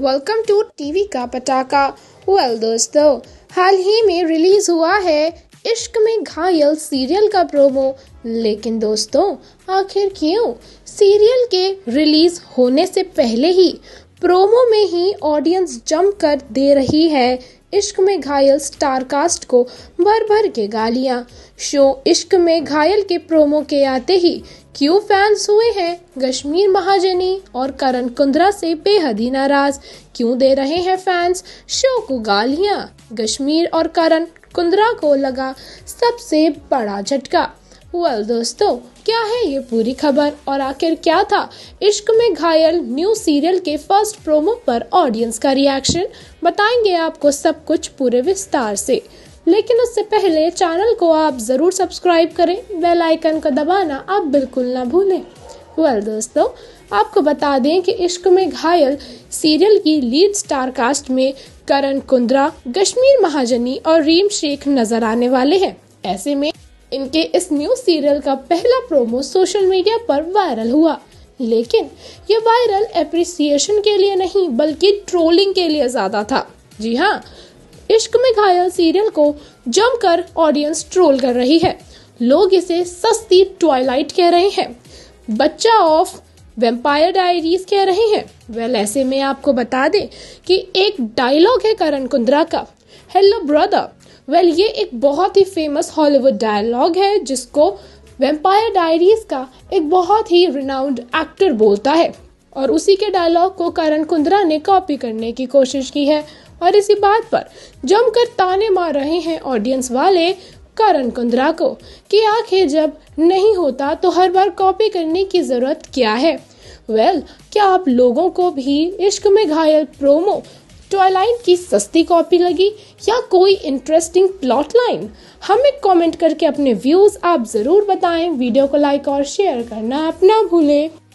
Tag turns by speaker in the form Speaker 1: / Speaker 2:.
Speaker 1: welcome to TV का पटाखा well दोस्तों हाल ही में रिलीज हुआ है इश्क में घायल सीरियल का प्रोमो लेकिन दोस्तों आखिर क्यों सीरियल के रिलीज होने से पहले ही प्रोमो में ही ऑडियंस जम कर दे रही है इश्क में घायल स्टारकास्ट को भर भर के गालियां शो इश्क में घायल के प्रोमो के आते ही क्यों फैंस हुए हैं कश्मीर महाजनी और करण कुंद्रा से बेहद ही नाराज क्यों दे रहे हैं फैंस शो को गालियां कश्मीर और करण कुंद्रा को लगा सबसे बड़ा झटका वेल well, दोस्तों क्या है ये पूरी खबर और आखिर क्या था इश्क में घायल न्यू सीरियल के फर्स्ट प्रोमो पर ऑडियंस का रिएक्शन बताएंगे आपको सब कुछ पूरे विस्तार से लेकिन उससे पहले चैनल को आप ज़रूर सब्सक्राइब करें बेल आइकन को दबाना आप बिल्कुल ना भूलें वेल well, दोस्तों आपको बता दें कि इश्क में घायल सीरियल की लीड स्टार कास्ट में करण कुंद्रा कश्मीर महाजनी और रीम शेख नजर आने वाले हैं ऐसे में इनके इस न्यू सीरियल का पहला प्रोमो सोशल मीडिया पर वायरल हुआ लेकिन ये वायरल अप्रिसिएशन के लिए नहीं बल्कि ट्रोलिंग के लिए ज़्यादा था जी हाँ इश्क में घायल सीरियल को जमकर ऑडियंस ट्रोल कर रही है लोग इसे सस्ती ट्वाइलाइट कह रहे हैं बच्चा ऑफ वेम्पायर डायरीज कह रहे हैं वेल ऐसे में आपको बता दें कि एक डायलॉग है करण कुंद्रा का हेलो ब्रदर वेल well, ये एक बहुत ही फेमस हॉलीवुड डायलॉग है जिसको वेम्पायर डायरीज का एक बहुत ही रिनाउंड एक्टर बोलता है और उसी के डायलॉग को करण कुंद्रा ने कॉपी करने की कोशिश की है और इसी बात पर जमकर ताने मार रहे हैं ऑडियंस वाले करण कुंद्रा को कि आखिर जब नहीं होता तो हर बार कॉपी करने की ज़रूरत क्या है वेल well, क्या आप लोगों को भी इश्क में घायल प्रोमो ट्वाइलाइट की सस्ती कॉपी लगी या कोई इंटरेस्टिंग प्लॉट लाइन हमें कमेंट करके अपने व्यूज आप जरूर बताएं वीडियो को लाइक और शेयर करना अपना भूले भूलें